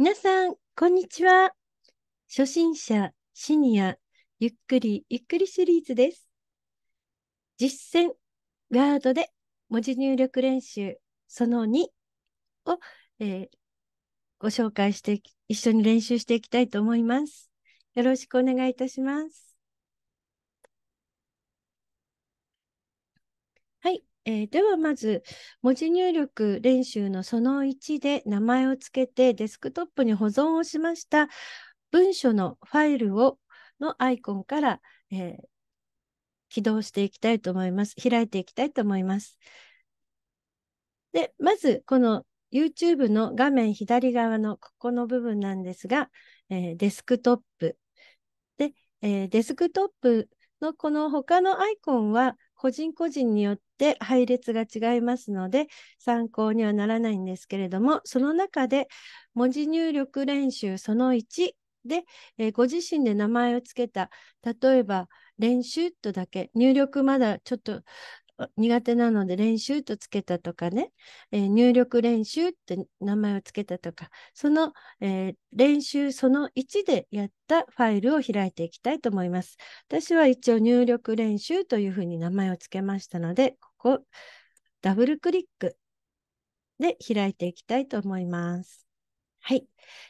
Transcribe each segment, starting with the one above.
皆さん、こんにちは。初心者、シニア、ゆっくり、ゆっくりシリーズです。実践、ワードで文字入力練習、その2を、えー、ご紹介して、一緒に練習していきたいと思います。よろしくお願いいたします。えー、ではまず文字入力練習のその1で名前をつけてデスクトップに保存をしました文書のファイルをのアイコンから、えー、起動していきたいと思います。開いていきたいと思います。で、まずこの YouTube の画面左側のここの部分なんですが、えー、デスクトップ。で、えー、デスクトップのこの他のアイコンは個人個人によって配列が違いますので参考にはならないんですけれどもその中で文字入力練習その1で、えー、ご自身で名前を付けた例えば練習とだけ入力まだちょっと苦手なので練習とつけたとかね、えー、入力練習って名前をつけたとか、その、えー、練習その1でやったファイルを開いていきたいと思います。私は一応入力練習というふうに名前をつけましたので、ここダブルクリックで開いていきたいと思います。はい。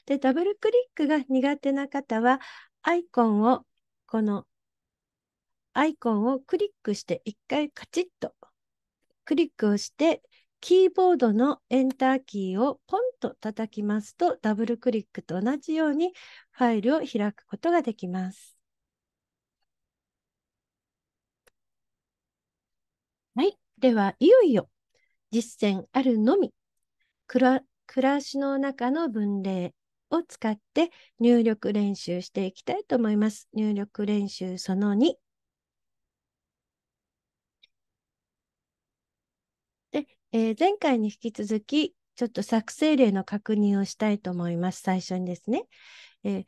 で、ダブルクリックが苦手な方は、アイコンをこのアイコンをクリックして1回カチッとクリックをして、キーボードのエンターキーをポンと叩きますと、ダブルクリックと同じようにファイルを開くことができます。はい。では、いよいよ実践あるのみ、暮らしの中の文例を使って入力練習していきたいと思います。入力練習その2。えー、前回に引き続き、ちょっと作成例の確認をしたいと思います。最初にですね。えー、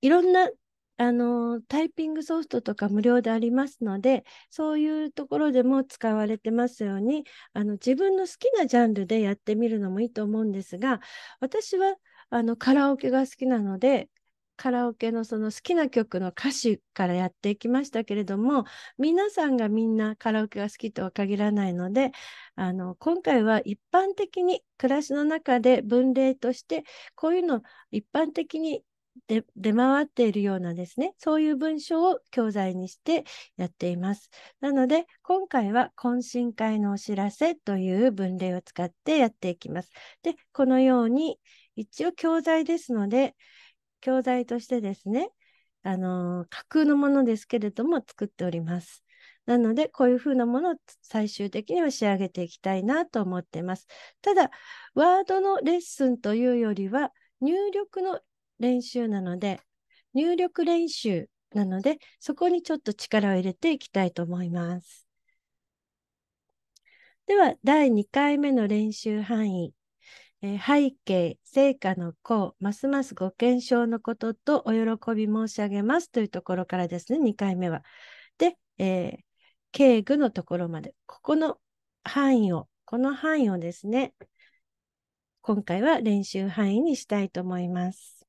いろんなあのタイピングソフトとか無料でありますので、そういうところでも使われてますように、あの自分の好きなジャンルでやってみるのもいいと思うんですが、私はあのカラオケが好きなので、カラオケのその好きな曲の歌詞からやっていきましたけれども皆さんがみんなカラオケが好きとは限らないのであの今回は一般的に暮らしの中で分類としてこういうの一般的にで出回っているようなですねそういう文章を教材にしてやっています。なので今回は懇親会のお知らせという文例を使ってやっていきます。でこのように一応教材ですので教材としてですね、あの架空のものですけれども作っております。なので、こういうふうなものを最終的には仕上げていきたいなと思ってます。ただ、ワードのレッスンというよりは、入力の練習なので、入力練習なので、そこにちょっと力を入れていきたいと思います。では、第2回目の練習範囲。えー、背景、成果の功、ますますご検証のこととお喜び申し上げますというところからですね、2回目は。で、えー、敬具のところまで、ここの範囲を、この範囲をですね、今回は練習範囲にしたいと思います。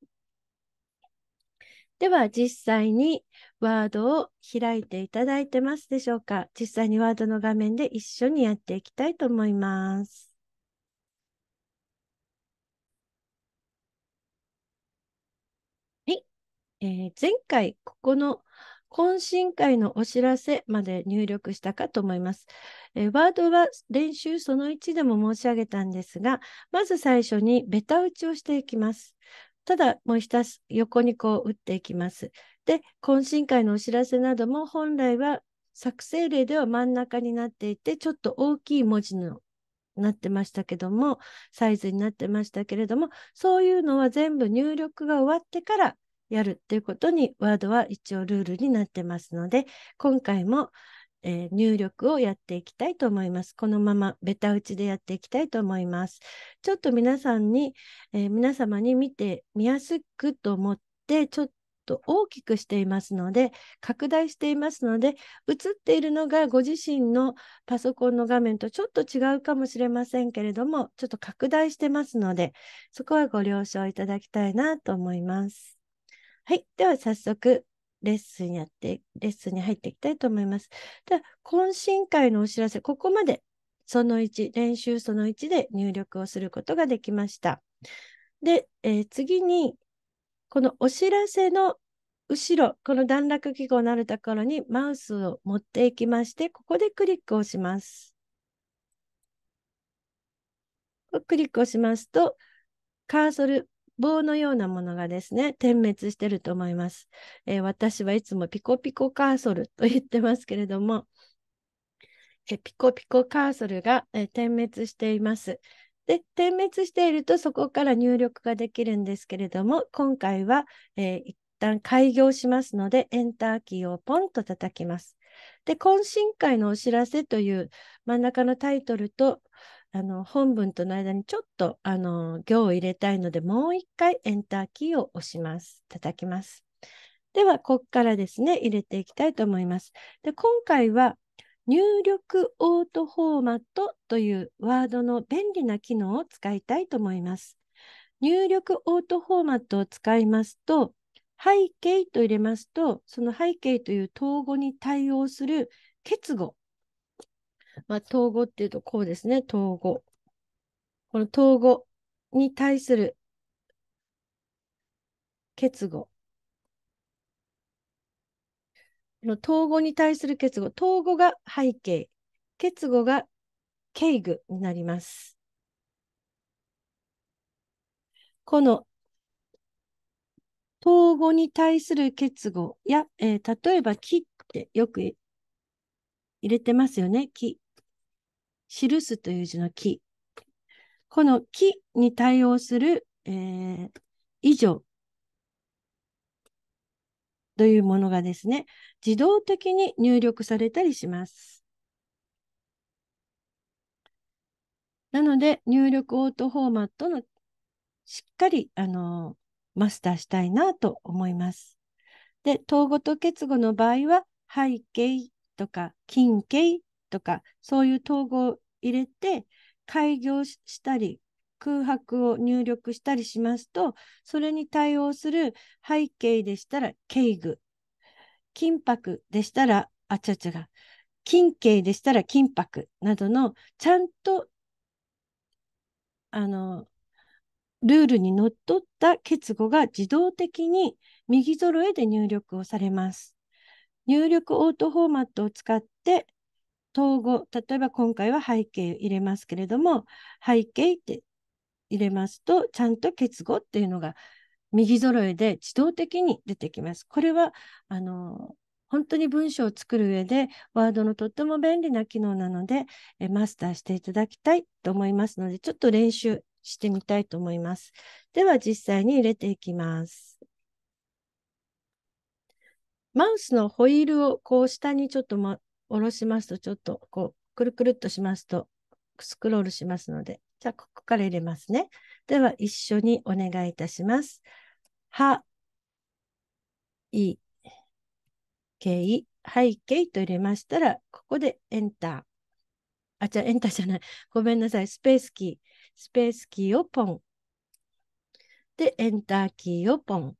では実際にワードを開いていただいてますでしょうか実際にワードの画面で一緒にやっていきたいと思います。えー、前回、ここの懇親会のお知らせまで入力したかと思います。えー、ワードは練習その1でも申し上げたんですが、まず最初にベタ打ちをしていきます。ただ、もうひたす横にこう打っていきます。で、懇親会のお知らせなども本来は作成例では真ん中になっていて、ちょっと大きい文字のなってましたけども、サイズになってましたけれども、そういうのは全部入力が終わってからやるっていうことに、ワードは一応ルールになってますので、今回も、えー、入力をやっていきたいと思います。このままベタ打ちでやっていきたいと思います。ちょっと皆さんに、えー、皆様に見て見やすくと思って、ちょっと大きくしていますので、拡大していますので、映っているのがご自身のパソコンの画面とちょっと違うかもしれませんけれども、ちょっと拡大してますので、そこはご了承いただきたいなと思います。はい。では早速、レッスンやって、レッスンに入っていきたいと思います。では、懇親会のお知らせ、ここまで、その1、練習その1で入力をすることができました。で、えー、次に、このお知らせの後ろ、この段落記号のあるところにマウスを持っていきまして、ここでクリックをします。クリックをしますと、カーソル棒のようなものがですね、点滅してると思います。えー、私はいつもピコピコカーソルと言ってますけれども、えピコピコカーソルが、え点滅しています。で、点滅しているとそこから入力ができるんですけれども、今回は、えー、一旦開業しますので、エンターキーをポンと叩きます。で、懇親会のお知らせという真ん中のタイトルと、あの本文との間にちょっとあの行を入れたいのでもう一回エンターキーを押します。叩きます。では、ここからですね、入れていきたいと思います。で今回は入力オートフォーマットというワードの便利な機能を使いたいと思います。入力オートフォーマットを使いますと、背景と入れますと、その背景という統合に対応する結合まあ、統合っていうとこうですね、統合。この統合に対する結合。この統合に対する結合。統合が背景、結合が敬具になります。この統合に対する結合や、えー、例えば木ってよく入れてますよね、木。記すという字の記。この記に対応する、えー、以上というものがですね、自動的に入力されたりします。なので、入力オートフォーマットのしっかり、あのー、マスターしたいなと思います。で、統語と結合の場合は、背景とか近景とか、そういう統合を入れて、開業したり、空白を入力したりしますと、それに対応する背景でしたら、敬具。金箔でしたら、あちゃちゃ金景でしたら金箔などの、ちゃんと、あの、ルールにのっとった結合が自動的に右揃えで入力をされます。入力オートフォーマットを使って統合、例えば今回は背景入れますけれども、背景って入れますと、ちゃんと結合っていうのが右揃えで自動的に出てきます。これは、あの、本当に文章を作る上で、ワードのとっても便利な機能なので、えマスターしていただきたいと思いますので、ちょっと練習してみたいと思います。では実際に入れていきます。マウスのホイールをこう下にちょっと、ま、下ろしますと、ちょっとこう、くるくるっとしますと、スクロールしますので、じゃあ、ここから入れますね。では、一緒にお願いいたします。は、い、けい、背景と入れましたら、ここでエンター。あ、じゃあエンターじゃない。ごめんなさい。スペースキー。スペースキーをポン。で、エンターキーをポン。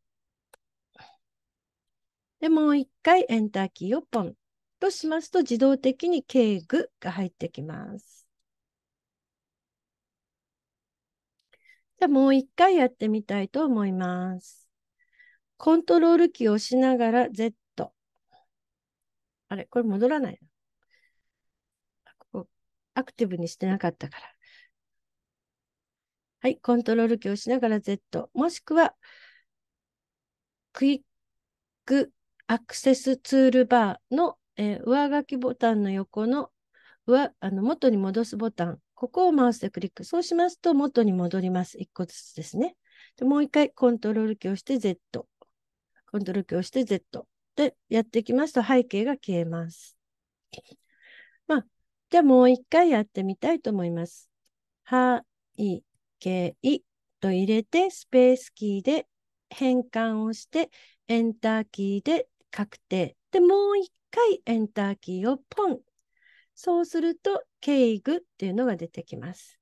で、もう一回エンターキーをポン。としますと、自動的に敬具が入ってきます。じゃあもう一回やってみたいと思います。コントロールキーを押しながら Z。あれこれ戻らないここ、アクティブにしてなかったから。はい、コントロールキーを押しながら Z。もしくは、クイックアクセスツールバーのえー、上書きボタンの横の上あの元に戻すボタン、ここをマウスでクリック。そうしますと元に戻ります。1個ずつですね。でもう1回コントロールキーを押して Z。コントロールキーを押して Z。で、やっていきますと背景が消えます。まあ、じゃあもう1回やってみたいと思います。は、い、けいと入れて、スペースキーで変換をして、エンターキーで確定。で、もう回エンターキーをポン。そうすると、ケイグっていうのが出てきます。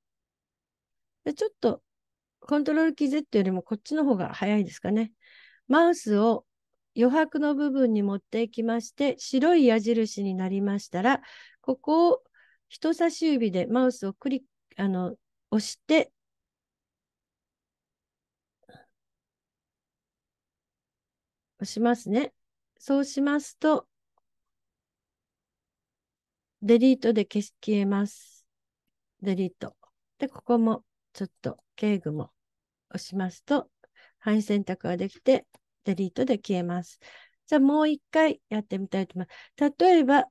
でちょっと、コントロールキー Z よりもこっちの方が早いですかね。マウスを余白の部分に持っていきまして、白い矢印になりましたら、ここを人差し指でマウスをクリック、あの、押して、押しますね。そうしますと、デリートで消し消えます。デリート。で、ここもちょっと敬具も押しますと、範囲選択ができて、デリートで消えます。じゃあもう一回やってみたいと思います。例えば、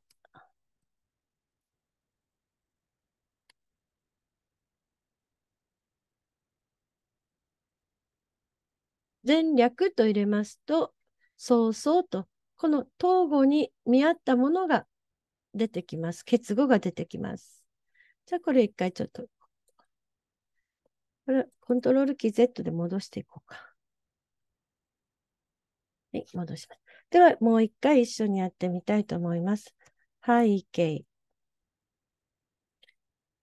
前略と入れますと、そうそうと、この統合に見合ったものが出てきます。結合が出てきます。じゃあこれ一回ちょっと、これコントロールキー Z で戻していこうか。はい、戻します。ではもう一回一緒にやってみたいと思います。背景。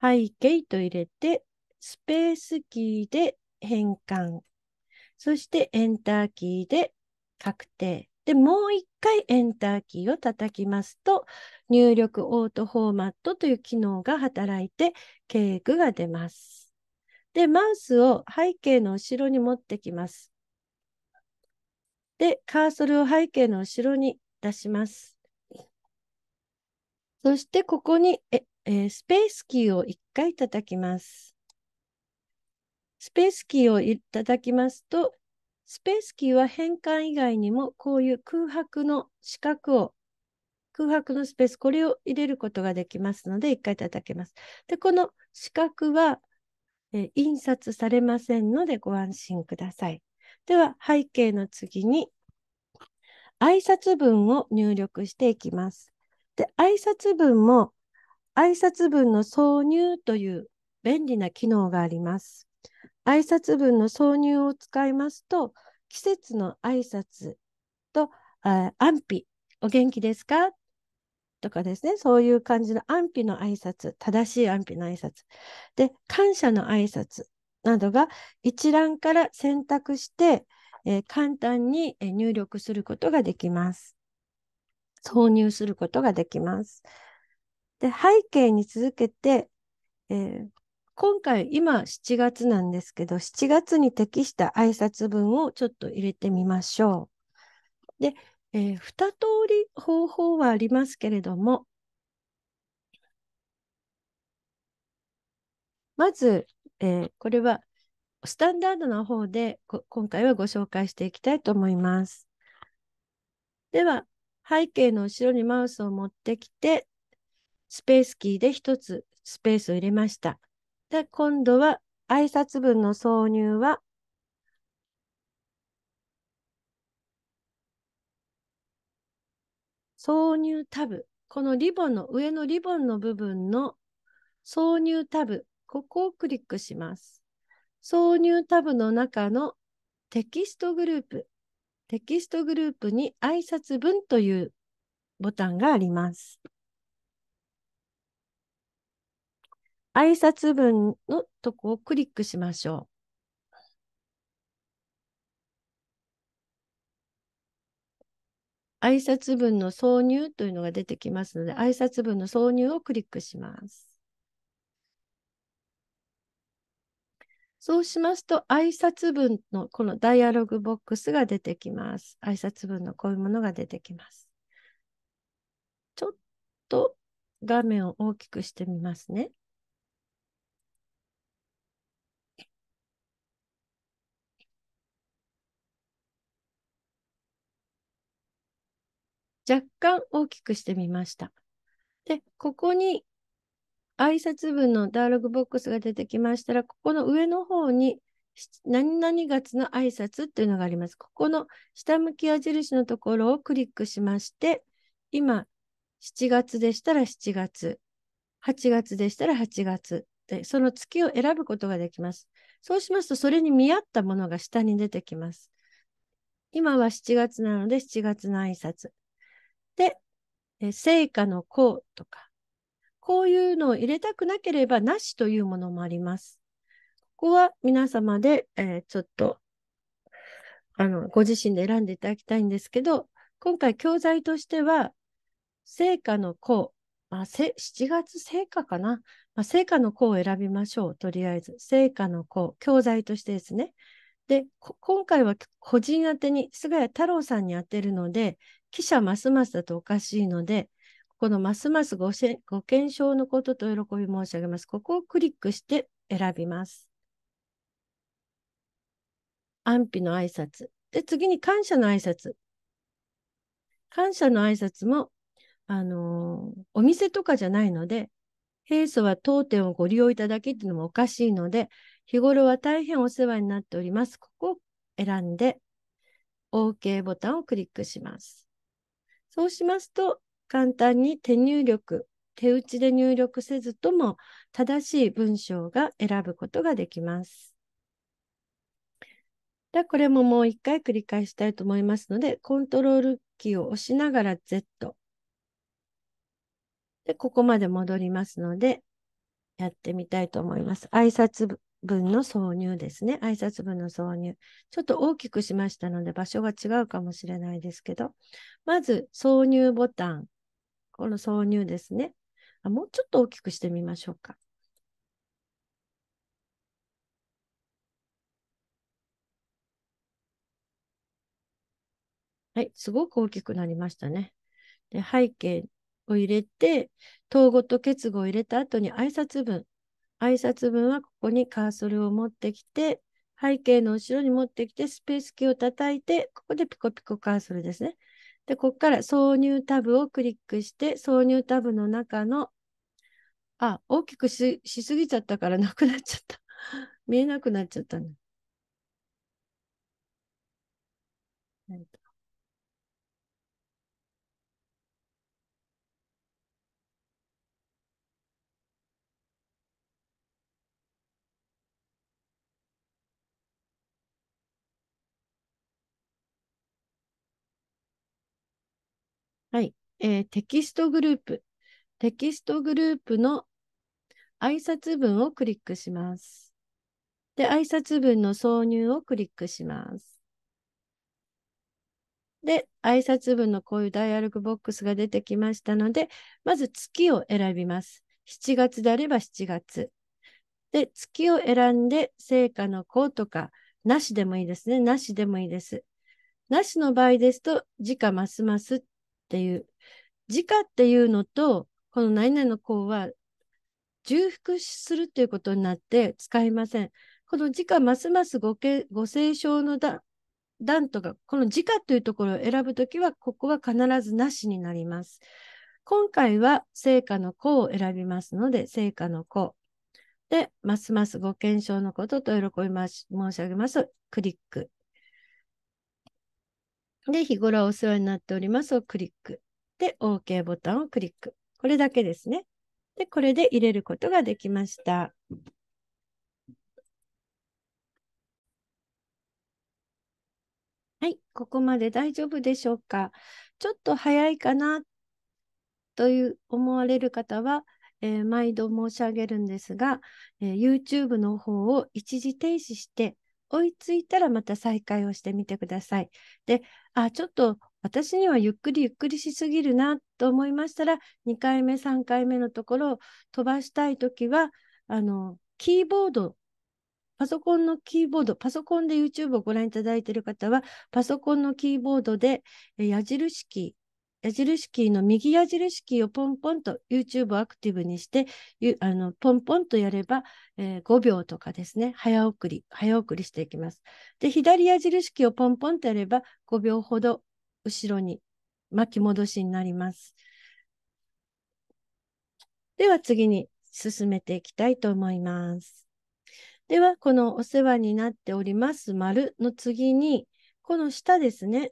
背景と入れて、スペースキーで変換。そしてエンターキーで確定。で、もう一回エンターキーを叩きますと、入力オートフォーマットという機能が働いて、ー具が出ます。で、マウスを背景の後ろに持ってきます。で、カーソルを背景の後ろに出します。そして、ここにえ、えー、スペースキーを1回叩きます。スペースキーを叩きますと、スペースキーは変換以外にも、こういう空白の四角を、空白のスペース、これを入れることができますので、一回叩けます。で、この四角は、え印刷されませんので、ご安心ください。では、背景の次に、挨拶文を入力していきます。で、挨拶文も、挨拶文の挿入という便利な機能があります。挨拶文の挿入を使いますと、季節の挨拶と、安否、お元気ですかとかですね、そういう感じの安否の挨拶、正しい安否の挨拶で、感謝の挨拶などが一覧から選択して、えー、簡単に入力することができます。挿入することができます。で背景に続けて、えー、今回、今7月なんですけど、7月に適した挨拶文をちょっと入れてみましょう。で、えー、2通り方法はありますけれども、まず、えー、これはスタンダードの方で今回はご紹介していきたいと思います。では、背景の後ろにマウスを持ってきて、スペースキーで1つスペースを入れました。で、今度は挨拶文の挿入は、挿入タブ。このリボンの上のリボンの部分の挿入タブ。ここをクリックします。挿入タブの中のテキストグループ。テキストグループに挨拶文というボタンがあります。挨拶文のとこをクリックしましょう。挨拶文の挿入というのが出てきますので、挨拶文の挿入をクリックします。そうしますと、挨拶文のこのダイアログボックスが出てきます。挨拶文のこういうものが出てきます。ちょっと画面を大きくしてみますね。若干大きくしてみました。で、ここに挨拶文のダイアログボックスが出てきましたら、ここの上の方に何々月の挨拶っていうのがあります。ここの下向き矢印のところをクリックしまして、今、7月でしたら7月、8月でしたら8月で、その月を選ぶことができます。そうしますと、それに見合ったものが下に出てきます。今は7月なので7月の挨拶。て、え成果の功とか、こういうのを入れたくなければなしというものもあります。ここは皆様で、えー、ちょっと、あの、ご自身で選んでいただきたいんですけど、今回教材としては、成果の功、まあ、7月成果かな、まあ、成果の功を選びましょう、とりあえず。成果の功、教材としてですね。で、今回は個人宛に、菅谷太郎さんに宛てるので、記者ますますだとおかしいので、このますますごご検証のことと喜び申し上げます。ここをクリックして選びます。安否の挨拶。で、次に感謝の挨拶。感謝の挨拶も、あのー、お店とかじゃないので、平素は当店をご利用いただきっていうのもおかしいので、日頃は大変お世話になっております。ここを選んで、OK ボタンをクリックします。そうしますと、簡単に手入力、手打ちで入力せずとも正しい文章が選ぶことができます。でこれももう一回繰り返したいと思いますので、コントロールキーを押しながら Z。で、ここまで戻りますので、やってみたいと思います。挨拶文の挿入ですね。挨拶文の挿入。ちょっと大きくしましたので場所が違うかもしれないですけど、まず挿入ボタン。この挿入ですね。あもうちょっと大きくしてみましょうか。はい、すごく大きくなりましたね。で背景を入れて、統語と結合を入れた後に挨拶文。挨拶文はここにカーソルを持ってきて、背景の後ろに持ってきて、スペースキーを叩いて、ここでピコピコカーソルですね。で、ここから挿入タブをクリックして、挿入タブの中の、あ、大きくしすぎちゃったから なくなっちゃった。見えなくなっちゃったはい、えー、テキストグループ。テキストグループの挨拶文をクリックします。で、挨拶文の挿入をクリックします。で、挨拶文のこういうダイアログボックスが出てきましたので、まず月を選びます。7月であれば7月。で、月を選んで、成果の項とか、なしでもいいですね。なしでもいいです。なしの場合ですと、時価ますますっっていう自家っていうのとこの何々の項は重複するということになって使いません。この自家ますますごけご清掃の段とかこの自家というところを選ぶときはここは必ずなしになります。今回は成果の項を選びますので成果の項でますますご健勝のことと喜びまし申し上げますクリックで、日頃お世話になっておりますをクリック。で、OK ボタンをクリック。これだけですね。で、これで入れることができました。はい、ここまで大丈夫でしょうか。ちょっと早いかなという思われる方は、えー、毎度申し上げるんですが、えー、YouTube の方を一時停止して、追いついたらまた再開をしてみてください。で、あ、ちょっと私にはゆっくりゆっくりしすぎるなと思いましたら、2回目、3回目のところを飛ばしたいときは、あの、キーボード、パソコンのキーボード、パソコンで YouTube をご覧いただいている方は、パソコンのキーボードで矢印キー、矢印キーの右矢印キーをポンポンと YouTube をアクティブにして、あのポンポンとやれば、えー、5秒とかですね、早送り、早送りしていきます。で、左矢印キーをポンポンとやれば5秒ほど後ろに巻き戻しになります。では次に進めていきたいと思います。では、このお世話になっております丸の次に、この下ですね。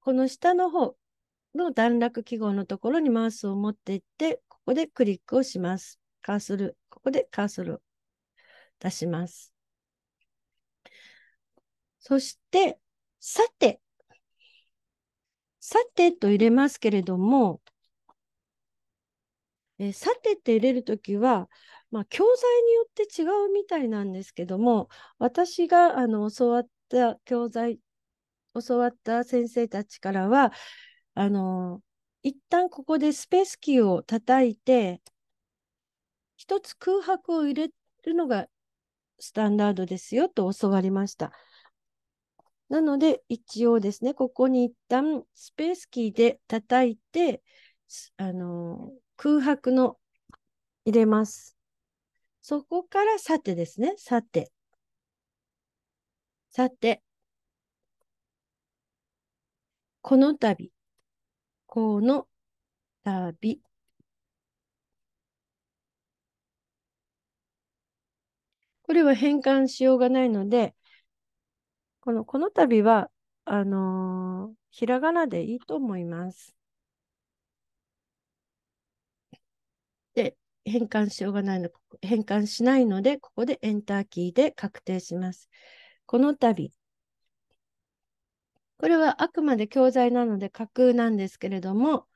この下の方、の段落記号のところにマウスを持っていって、ここでクリックをします。カーソル、ここでカーソルを出します。そして、さて、さてと入れますけれども、えさてって入れるときは、まあ、教材によって違うみたいなんですけども、私があの教わった教材、教わった先生たちからは、あの、一旦ここでスペースキーを叩いて、一つ空白を入れるのがスタンダードですよと教わりました。なので、一応ですね、ここに一旦スペースキーで叩いて、あの、空白の入れます。そこからさてですね、さて。さて、この度、行の旅。これは変換しようがないので、この、この度は、あのー、ひらがなでいいと思います。で、変換しようがないの、変換しないので、ここでエンターキーで確定します。この度、これはあくまで教材なので架空なんですけれども、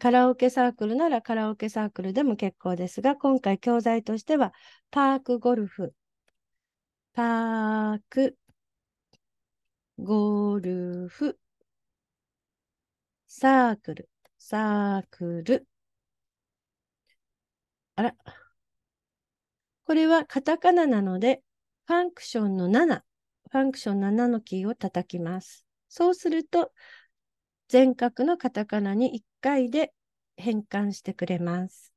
カラオケサークルならカラオケサークルでも結構ですが、今回教材としては、パークゴルフ、パーク、ゴルフ、サークル、サークル。あら。これはカタカナなので、ファンクションの7、ファンクション7のキーを叩きます。そうすると、全角のカタカナに1回で変換してくれます。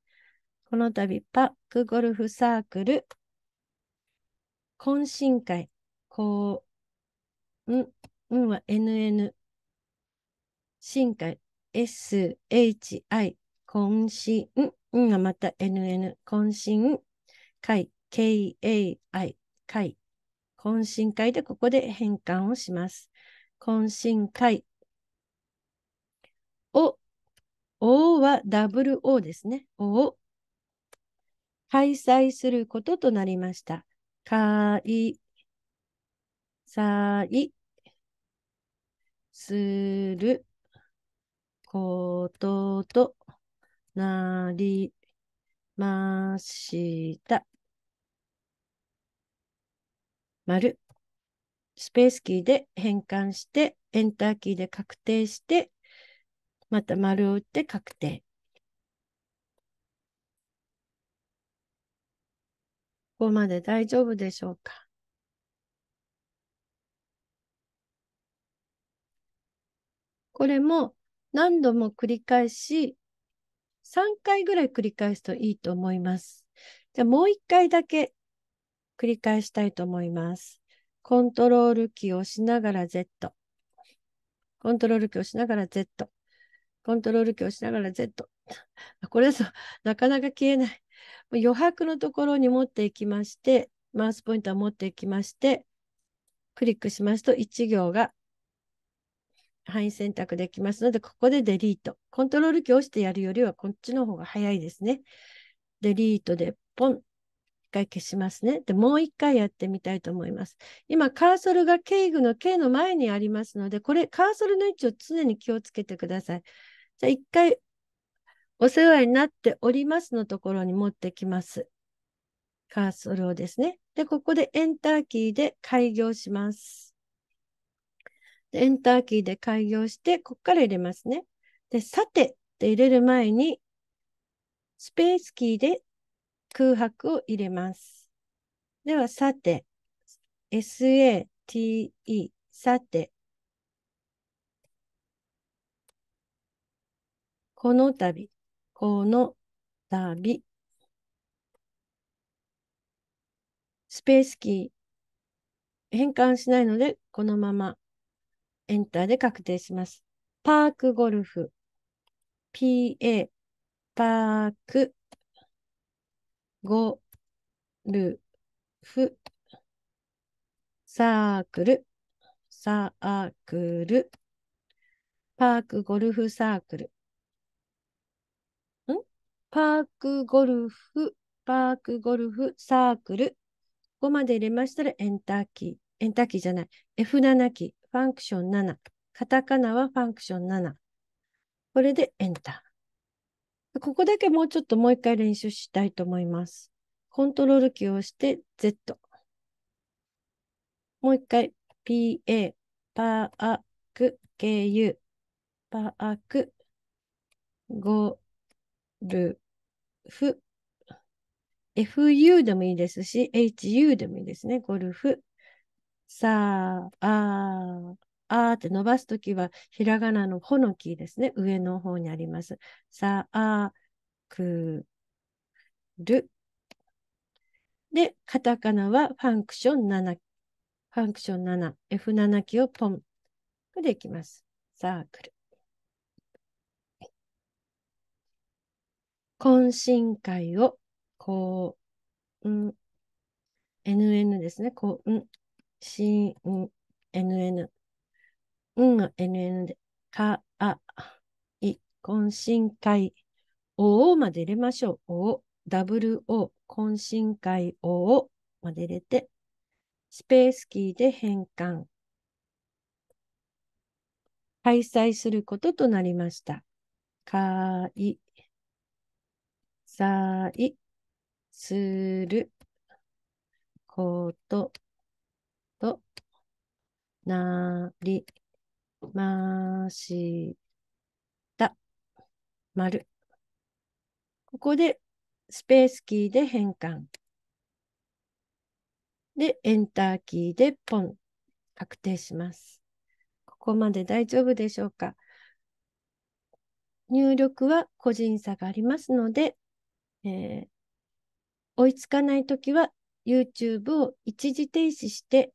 この度、パックゴルフサークル、懇親会、こう、ん、んは NN、新会、SHI、懇親、んがまた NN、懇親会、KAI、会、懇親会でここで変換をします。懇親会。お、おは WO ですね。おを開催することとなりました。かい、さい、することとなりました。まる。スペースキーで変換して、エンターキーで確定して、また丸を打って確定。ここまで大丈夫でしょうかこれも何度も繰り返し、3回ぐらい繰り返すといいと思います。じゃあもう1回だけ繰り返したいと思います。コントロールキーを押しながら Z。コントロールキーを押しながら Z。コントロールキーを押しながら Z。これぞ、なかなか消えない。余白のところに持っていきまして、マウスポイントを持っていきまして、クリックしますと1行が範囲選択できますので、ここでデリート。コントロールキーを押してやるよりはこっちの方が早いですね。デリートでポン。回消しますね。で、もう一回やってみたいと思います。今、カーソルが K 具の K の前にありますので、これ、カーソルの位置を常に気をつけてください。じゃあ、一回、お世話になっておりますのところに持ってきます。カーソルをですね。で、ここでエンターキーで開業します。でエンターキーで開業して、ここから入れますね。で、さてって入れる前に、スペースキーで空白を入れます。では、さて、sate、さて、この度、この度、スペースキー、変換しないので、このままエンターで確定します。パークゴルフ、PA、パークゴルフ、サークル、サークル、パークゴルフサークル。んパークゴルフ、パークゴルフサークル。5まで入れましたらエンターキー。エンターキーじゃない。F7 キー。ファンクション7。カタカナはファンクション7。これでエンター。ここだけもうちょっともう一回練習したいと思います。コントロールキーを押して Z。もう一回 PA、パーク、KU、パーク、ゴルフ、FU でもいいですし、HU でもいいですね。ゴルフ、サー、あーって伸ばすときは、ひらがなのほのキーですね。上の方にあります。さあ、くる。で、カタカナはファンクション7、ファンクション7、F7 キーをポン。これでいきます。サークル。懇親会を、こう、うん、NN ですね。こう、うん、しん、NN。うん、NN で、か、あ、い、懇親会、おおまで入れましょう。お、ダブルお、懇親会、おおまで入れて、スペースキーで変換。開催することとなりました。かい、さい、する、こと、と、なりました。丸。ここでスペースキーで変換。で、エンターキーでポン。確定します。ここまで大丈夫でしょうか入力は個人差がありますので、えー、追いつかないときは YouTube を一時停止して、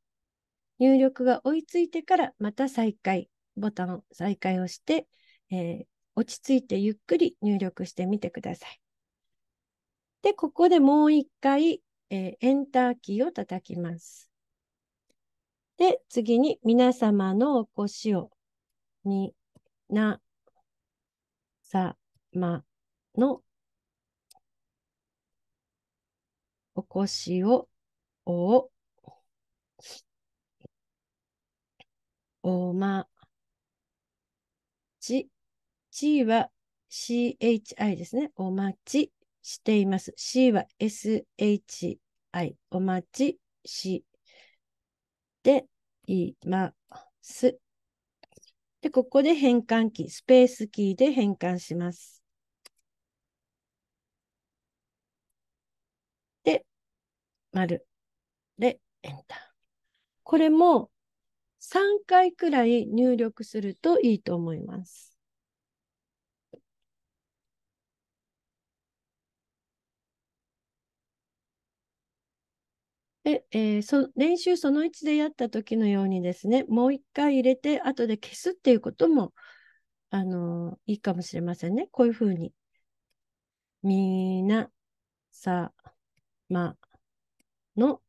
入力が追いついてからまた再開。ボタンを再開をして、えー、落ち着いてゆっくり入力してみてください。で、ここでもう一回、えー、エンターキーを叩きます。で、次に皆様のお越しを、みなさまのお越しを、お、おまち、ちは CHI ですね。お待ちしています。C は SHI。お待ちしています。で、ここで変換キー、スペースキーで変換します。で、丸。で、エンター。これも3回くらい入力するといいと思います。で、えー、そ練習その1でやった時のようにですね、もう1回入れて、後で消すっていうことも、あのー、いいかもしれませんね。こういうふうに。みなさまの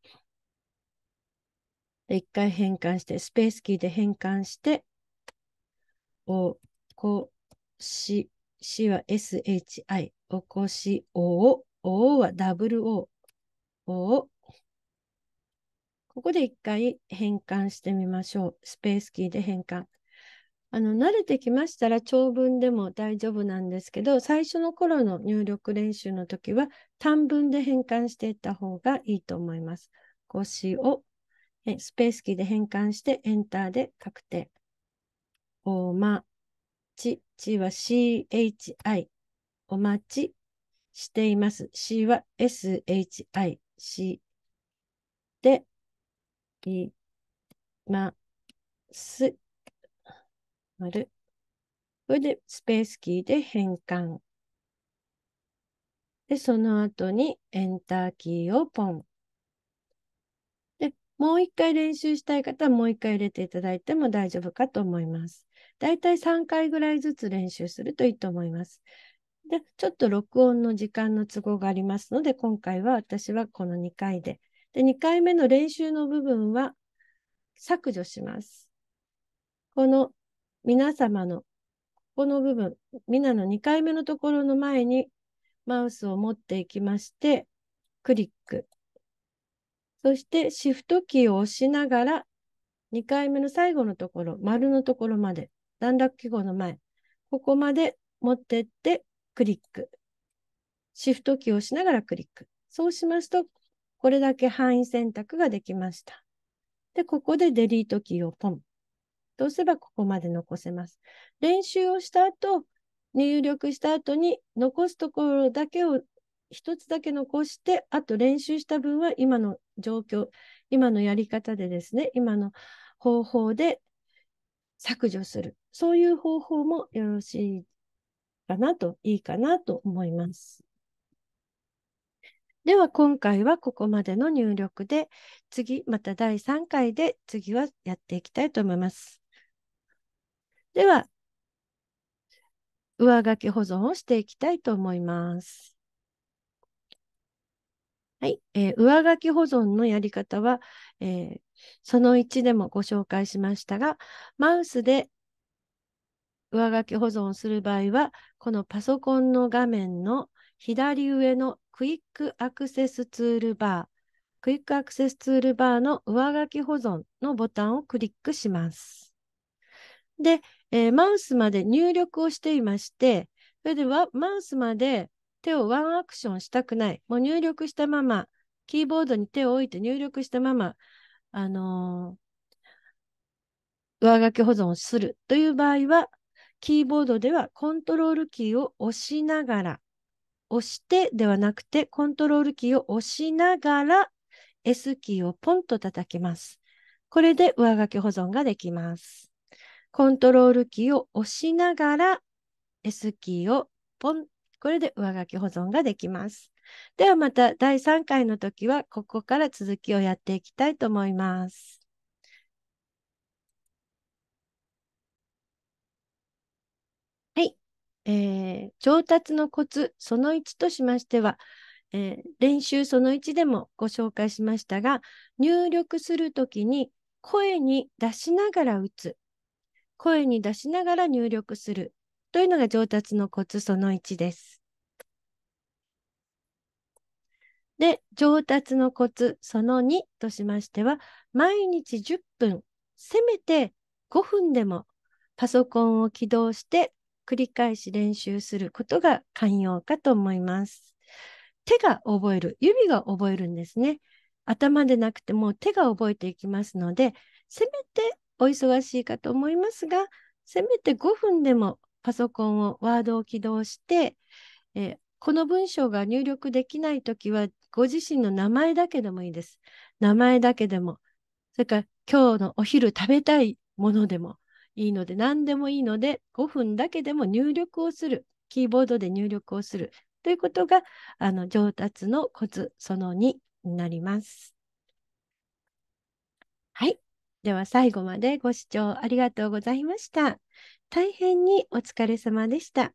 で、一回変換して、スペースキーで変換して、おこし、しは SHI、おこし、おお、おは WO、おを、ここで一回変換してみましょう。スペースキーで変換。あの、慣れてきましたら長文でも大丈夫なんですけど、最初の頃の入力練習の時は短文で変換していった方がいいと思います。腰をえスペースキーで変換して、エンターで確定。おまち、ちは CHI、お待ちしています。C は SHI、C で、い、ます。る。これでスペースキーで変換。で、その後にエンターキーをポン。もう一回練習したい方はもう一回入れていただいても大丈夫かと思います。だいたい3回ぐらいずつ練習するといいと思います。で、ちょっと録音の時間の都合がありますので、今回は私はこの2回で。で、2回目の練習の部分は削除します。この皆様の、ここの部分、皆の2回目のところの前にマウスを持っていきまして、クリック。そしてシフトキーを押しながら、2回目の最後のところ、丸のところまで、段落記号の前、ここまで持ってってクリック。シフトキーを押しながらクリック。そうしますと、これだけ範囲選択ができました。で、ここでデリートキーをポン。と押せばここまで残せます。練習をした後、入力した後に残すところだけを一つだけ残して、あと練習した分は今の状況、今のやり方でですね、今の方法で削除する。そういう方法もよろしいかなと、いいかなと思います。では今回はここまでの入力で、次、また第3回で次はやっていきたいと思います。では、上書き保存をしていきたいと思います。はい、えー、上書き保存のやり方は、えー、その1でもご紹介しましたが、マウスで上書き保存する場合は、このパソコンの画面の左上のクイックアクセスツールバー、クイックアクセスツールバーの上書き保存のボタンをクリックします。で、えー、マウスまで入力をしていまして、それではマウスまで手をワンアクションしたくない。もう入力したまま、キーボードに手を置いて入力したまま、あのー、上書き保存をするという場合は、キーボードではコントロールキーを押しながら、押してではなくて、コントロールキーを押しながら、S キーをポンと叩きます。これで上書き保存ができます。コントロールキーを押しながら S キーをポンこれで上書き保存ができます。ではまた第3回の時はここから続きをやっていきたいと思います。はい、えー、上達のコツその1としましては、えー、練習その1でもご紹介しましたが入力するときに声に出しながら打つ声に出しながら入力するというのが上達のコツその1です。で、上達のコツその2としましては、毎日10分、せめて5分でもパソコンを起動して繰り返し練習することが肝要かと思います。手が覚える、指が覚えるんですね。頭でなくても手が覚えていきますので、せめてお忙しいかと思いますが、せめて5分でもパソコンを、ワードを起動して、えー、この文章が入力できないときは、ご自身の名前だけでもいいです。名前だけでも、それから今日のお昼食べたいものでもいいので、何でもいいので、5分だけでも入力をする、キーボードで入力をするということが、あの上達のコツその2になります。はい。では最後までご視聴ありがとうございました。大変にお疲れ様でした。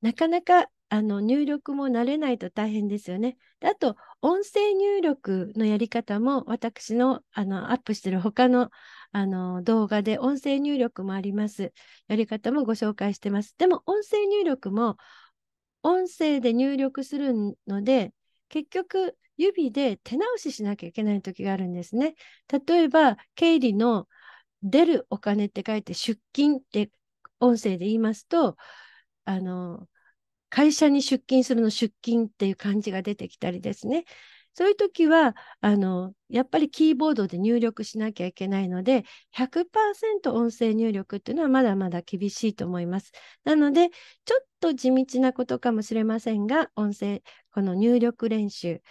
なかなかあの入力も慣れないと大変ですよね。であと、音声入力のやり方も私のあのアップしてる他のあの動画で音声入力もあります。やり方もご紹介してます。でも、音声入力も音声で入力するので、結局、指で手直ししなきゃいけない時があるんですね。例えば、経理の出るお金って書いて出勤って音声で言いますと、あの、会社に出勤するの出勤っていう漢字が出てきたりですね。そういう時は、あの、やっぱりキーボードで入力しなきゃいけないので、100%音声入力っていうのはまだまだ厳しいと思います。なので、ちょっと地道なことかもしれませんが、音声、この入力練習、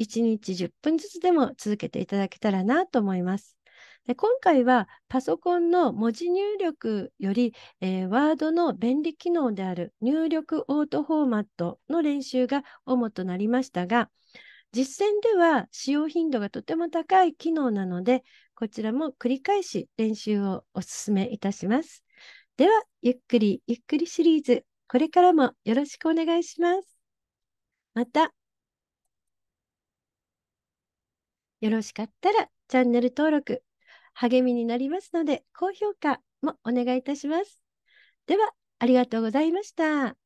1日10分ずつでも続けていただけたらなと思います。で今回はパソコンの文字入力より、えー、ワードの便利機能である入力オートフォーマットの練習が主となりましたが、実践では使用頻度がとても高い機能なので、こちらも繰り返し練習をお勧めいたします。では、ゆっくりゆっくりシリーズ、これからもよろしくお願いします。また、よろしかったらチャンネル登録励みになりますので、高評価もお願いいたします。では、ありがとうございました。